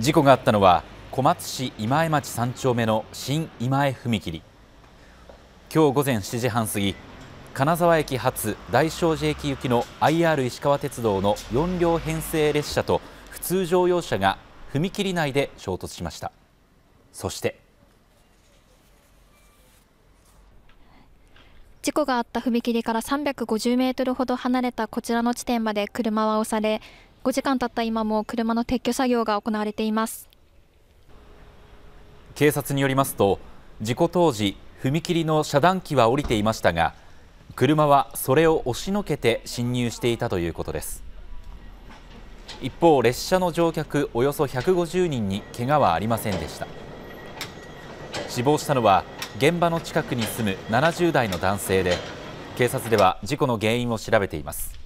事故があったのは小松市今江町三丁目の新今江踏切今日午前7時半過ぎ金沢駅発大聖寺駅行きの IR 石川鉄道の4両編成列車と普通乗用車が踏切内で衝突しましたそして事故があった踏切から350メートルほど離れたこちらの地点まで車は押され5時間経った今も車の撤去作業が行われています警察によりますと事故当時踏切の遮断機は降りていましたが車はそれを押しのけて進入していたということです一方列車の乗客およそ150人に怪我はありませんでした死亡したのは現場の近くに住む70代の男性で警察では事故の原因を調べています